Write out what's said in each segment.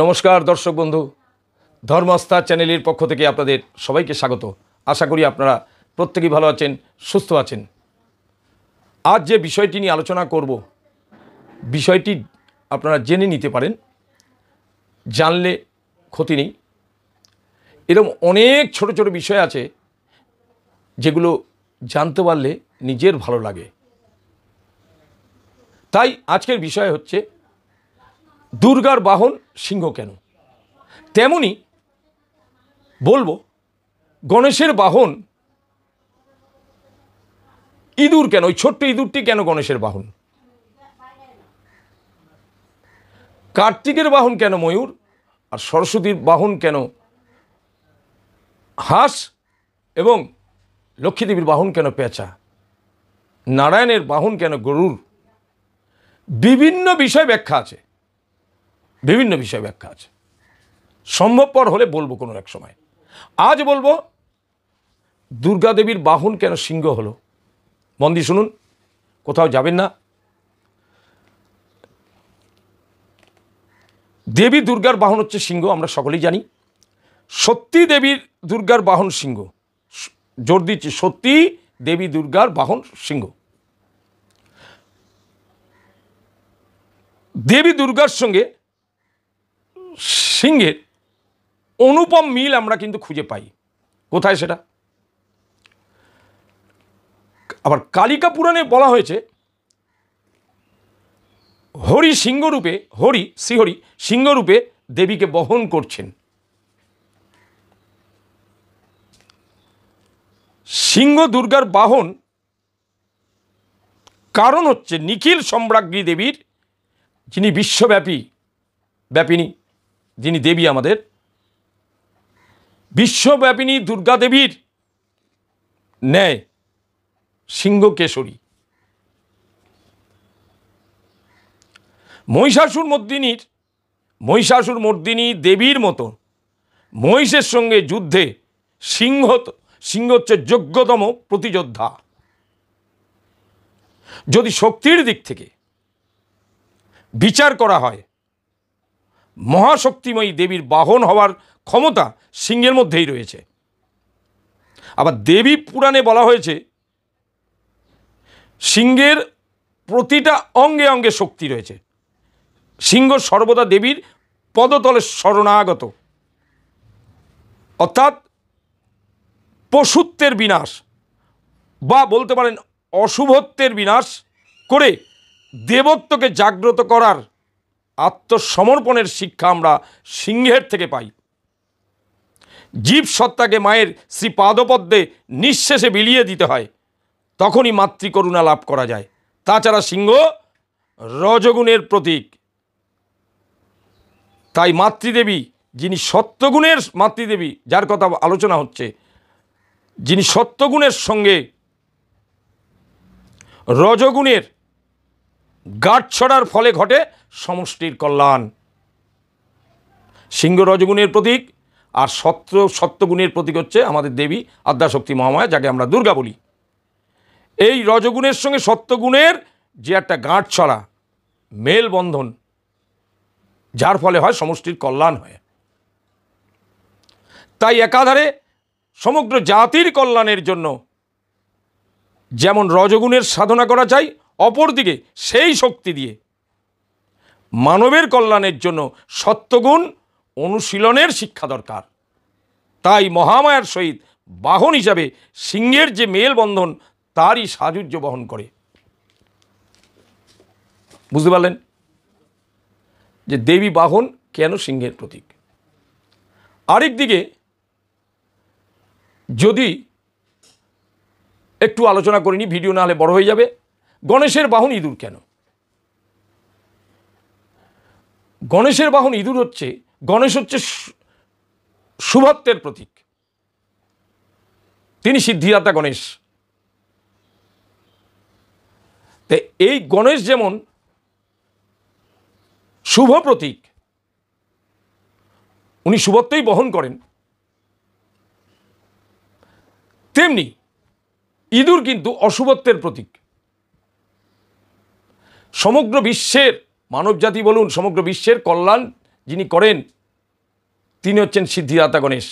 নমস্কার দর্শক বন্ধু ধর্মস্থা চ্যানেলের পক্ষ থেকে আপনাদের সবাইকে স্বাগত আশা করি আপনারা প্রত্যেকেই ভালো আছেন সুস্থ আছেন আজ যে বিষয়টি নিয়ে আলোচনা করব বিষয়টি আপনারা জেনে নিতে পারেন জানলে ক্ষতি নেই এরকম অনেক ছোট ছোট বিষয় আছে যেগুলো জানতে পারলে নিজের ভালো লাগে তাই আজকের বিষয় হচ্ছে দুর্গার বাহন সিংহ কেন তেমনি বলবো গণেশের বাহন ইঁদুর কেন ওই ছোট্ট ইঁদুরটি কেন গণেশের বাহন কার্তিকের বাহন কেন ময়ূর আর সরস্বতীর বাহন কেন হাঁস এবং লক্ষ্মীদেবীর বাহন কেন পেঁচা নারায়ণের বাহন কেন গরুর বিভিন্ন বিষয় ব্যাখ্যা আছে বিভিন্ন বিষয় ব্যাখ্যা আছে সম্ভবপর হলে বলবো কোনো এক সময় আজ বলবো দুর্গাদেবীর বাহন কেন সিংহ হলো মন্দি শুনুন কোথাও যাবেন না দেবী দুর্গার বাহন হচ্ছে সিংহ আমরা সকলেই জানি সত্যি দেবীর দুর্গার বাহন সিংহ জোর দিচ্ছি সত্যি দেবী দুর্গার বাহন সিংহ দেবী দুর্গার সঙ্গে সিংহের অনুপম মিল আমরা কিন্তু খুঁজে পাই কোথায় সেটা আবার কালিকা পুরাণে বলা হয়েছে হরি সিংহরূপে হরি শ্রীহরি সিংহরূপে দেবীকে বহন করছেন সিংহ দুর্গার বাহন কারণ হচ্ছে নিখিল সম্রাজ্ঞী দেবীর যিনি বিশ্বব্যাপী ব্যাপিনী যিনি দেবী আমাদের বিশ্বব্যাপিনী দুর্গা দেবীর ন্যায় সিংহকেশরী মহিষাসুর মর্দিনীর মহিষাসুর মর্দিনী দেবীর মতো মহিষের সঙ্গে যুদ্ধে সিংহ সিংহ হচ্ছে যোগ্যতম প্রতিযোদ্ধা যদি শক্তির দিক থেকে বিচার করা হয় মহাশক্তিময়ী দেবীর বাহন হওয়ার ক্ষমতা সিংহের মধ্যেই রয়েছে আবার দেবী পুরাণে বলা হয়েছে সিংহের প্রতিটা অঙ্গে অঙ্গে শক্তি রয়েছে সিংহ সর্বদা দেবীর পদতলে শরণাগত অর্থাৎ পশুত্বের বিনাশ বা বলতে পারেন অশুভত্বের বিনাশ করে দেবত্বকে জাগ্রত করার আত্মসমর্পণের শিক্ষা আমরা সিংহের থেকে পাই জীব সত্তাকে মায়ের শ্রী পাদপদ্মে নিঃশেষে বিলিয়ে দিতে হয় তখনই মাতৃকরুণা লাভ করা যায় তাছাড়া সিংহ রজগুণের প্রতীক তাই মাতৃদেবী যিনি সত্যগুণের মাতৃদেবী যার কথা আলোচনা হচ্ছে যিনি সত্যগুণের সঙ্গে রজগুণের গাঢ় ছড়ার ফলে ঘটে সমষ্টির কল্যাণ সিংহ রজগুণের প্রতীক আর সত্য সত্যগুণের প্রতীক হচ্ছে আমাদের দেবী আদ্যাশক্তি মহামায়া যাকে আমরা দুর্গা বলি এই রজগুণের সঙ্গে সত্যগুণের যে একটা গাঁট ছড়া মেলবন্ধন যার ফলে হয় সমষ্টির কল্যাণ হয় তাই একাধারে সমগ্র জাতির কল্যাণের জন্য যেমন রজগুণের সাধনা করা চাই অপরদিকে সেই শক্তি দিয়ে মানবের কল্যাণের জন্য সত্যগুণ অনুশীলনের শিক্ষা দরকার তাই মহামায়ার সহিত বাহন হিসাবে সিংহের যে মেলবন্ধন তারই সাজুর্য বহন করে বুঝতে পারলেন যে দেবী বাহন কেন সিংহের প্রতীক আরেক দিকে যদি একটু আলোচনা করিনি ভিডিও না হলে বড় হয়ে যাবে গণেশের বাহন ইঁদুর কেন গণেশের বাহন ইঁদুর হচ্ছে গণেশ হচ্ছে শুভত্বের প্রতীক তিনি সিদ্ধিদাতা গণেশ তে এই গণেশ যেমন শুভ প্রতীক উনি শুভত্বই বহন করেন তেমনি ইঁদুর কিন্তু অশুভত্বের প্রতীক সমগ্র বিশ্বের মানবজাতি বলুন সমগ্র বিশ্বের কল্যাণ যিনি করেন তিনি হচ্ছেন সিদ্ধিদাতা গণেশ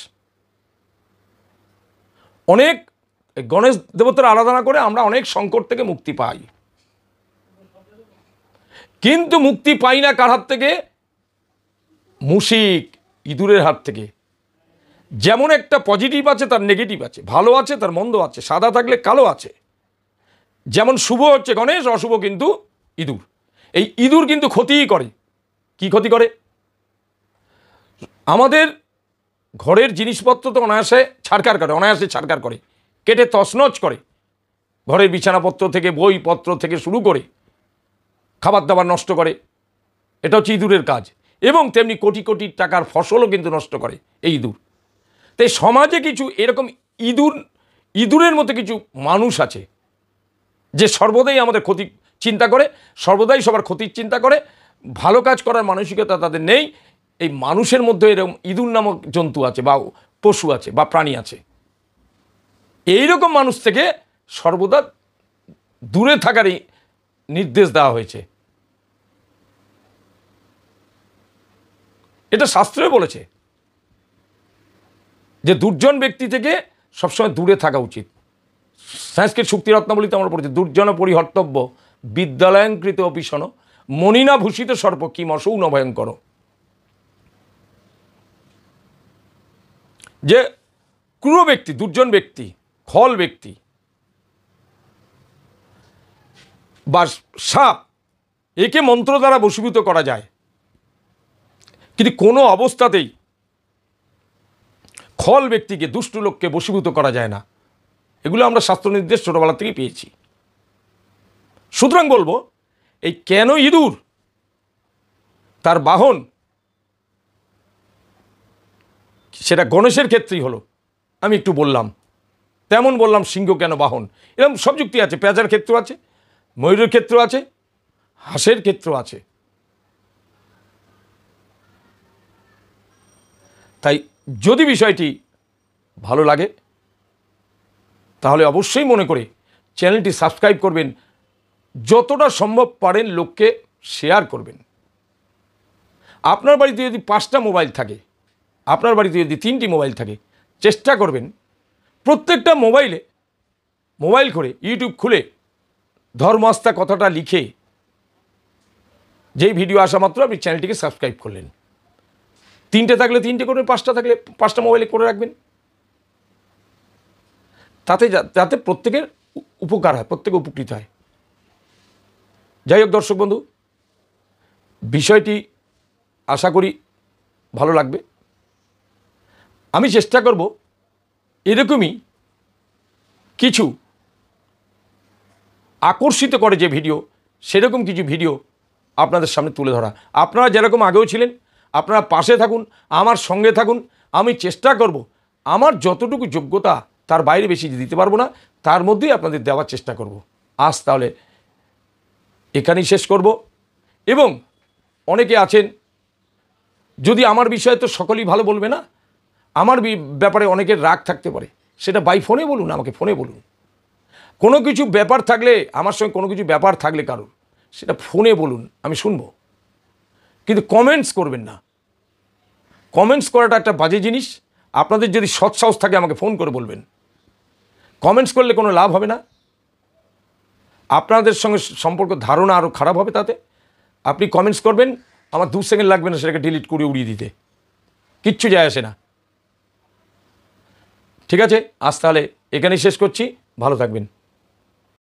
অনেক গণেশ দেবতার আরাধনা করে আমরা অনেক সংকট থেকে মুক্তি পাই কিন্তু মুক্তি পাই না কার হাত থেকে মুশিক ইঁদুরের হাত থেকে যেমন একটা পজিটিভ আছে তার নেগেটিভ আছে ভালো আছে তার মন্দ আছে সাদা থাকলে কালো আছে যেমন শুভ হচ্ছে গণেশ অশুভ কিন্তু ইঁদুর এই ইঁদুর কিন্তু ক্ষতিই করে কি ক্ষতি করে আমাদের ঘরের জিনিসপত্র তো অনায়াসে ছাড়কার করে অনায়াসে ছাড়কার করে কেটে তছনছ করে ঘরের বিছানাপত্র থেকে বইপত্র থেকে শুরু করে খাবার দাবার নষ্ট করে এটা হচ্ছে ইঁদুরের কাজ এবং তেমনি কোটি কোটি টাকার ফসলও কিন্তু নষ্ট করে এই ইঁদুর তাই সমাজে কিছু এরকম ইঁদুর ইঁদুরের মতো কিছু মানুষ আছে যে সর্বদাই আমাদের ক্ষতি চিন্তা করে সর্বদাই সবার ক্ষতির চিন্তা করে ভালো কাজ করার মানসিকতা তাদের নেই এই মানুষের মধ্যে এরকম ইঁদুর নামক জন্তু আছে বা পশু আছে বা প্রাণী আছে এই রকম মানুষ থেকে সর্বদা দূরে থাকারই নির্দেশ দেওয়া হয়েছে এটা শাস্ত্রে বলেছে যে দুর্জন ব্যক্তি থেকে সবসময় দূরে থাকা উচিত সংস্কৃত শক্তিরত্নাবলিতে আমরা পড়েছি দুর্জন পরিহর্তব্য বিদ্যালয়ঙ্কৃত অপিসন মনিনা ভূষিত সর্প কি মশৌ নভয়ঙ্কর যে ক্রুর ব্যক্তি দুর্জন ব্যক্তি খল ব্যক্তি বা সাপ একে মন্ত্র দ্বারা বসীভূত করা যায় কিন্তু কোনো অবস্থাতেই খল ব্যক্তিকে দুষ্ট লোককে বসীভূত করা যায় না এগুলো আমরা শাস্ত্র নির্দেশ ছোটোবেলা থেকে পেয়েছি সুতরাং বলবো এই কেন ইঁদুর তার বাহন সেটা গণেশের ক্ষেত্রেই হলো আমি একটু বললাম তেমন বললাম সিংহ কেন বাহন এরকম সব যুক্তি আছে পেঁচার ক্ষেত্র আছে ময়ূরের ক্ষেত্র আছে হাঁসের ক্ষেত্র আছে তাই যদি বিষয়টি ভালো লাগে তাহলে অবশ্যই মনে করে চ্যানেলটি সাবস্ক্রাইব করবেন যতটা সম্ভব পারেন লোককে শেয়ার করবেন আপনার বাড়িতে যদি পাঁচটা মোবাইল থাকে আপনার বাড়িতে যদি তিনটি মোবাইল থাকে চেষ্টা করবেন প্রত্যেকটা মোবাইলে মোবাইল করে ইউটিউব খুলে ধর্মাস্তা কথাটা লিখে যেই ভিডিও আসা মাত্র আপনি চ্যানেলটিকে সাবস্ক্রাইব করলেন তিনটে থাকলে তিনটে করবেন পাঁচটা থাকলে পাঁচটা মোবাইলে করে রাখবেন তাতে যাতে প্রত্যেকের উপকার হয় প্রত্যেকে উপকৃত হয় যাই হোক দর্শক বন্ধু বিষয়টি আশা করি ভালো লাগবে আমি চেষ্টা করব এরকমই কিছু আকর্ষিত করে যে ভিডিও সেরকম কিছু ভিডিও আপনাদের সামনে তুলে ধরা আপনারা যেরকম আগেও ছিলেন আপনারা পাশে থাকুন আমার সঙ্গে থাকুন আমি চেষ্টা করব আমার যতটুকু যোগ্যতা তার বাইরে বেশি দিতে পারবো না তার মধ্যেই আপনাদের দেওয়ার চেষ্টা করব আজ তাহলে এখানেই শেষ করব এবং অনেকে আছেন যদি আমার বিষয়ে তো সকলেই ভালো বলবে না আমার ব্যাপারে অনেকের রাগ থাকতে পারে সেটা বাই ফোনে বলুন আমাকে ফোনে বলুন কোনো কিছু ব্যাপার থাকলে আমার সঙ্গে কোনো কিছু ব্যাপার থাকলে কারোর সেটা ফোনে বলুন আমি শুনব কিন্তু কমেন্টস করবেন না কমেন্টস করাটা একটা বাজে জিনিস আপনাদের যদি সৎসাহস থাকে আমাকে ফোন করে বলবেন কমেন্টস করলে কোনো লাভ হবে না আপনাদের সঙ্গে সম্পর্ক ধারণা আরও খারাপ হবে তাতে আপনি কমেন্টস করবেন আমার দু সেকেন্ড লাগবে না সেটাকে ডিলিট করে উড়িয়ে দিতে কিচ্ছু যায় আসে না ঠিক আছে আজ তাহলে এখানেই শেষ করছি ভালো থাকবেন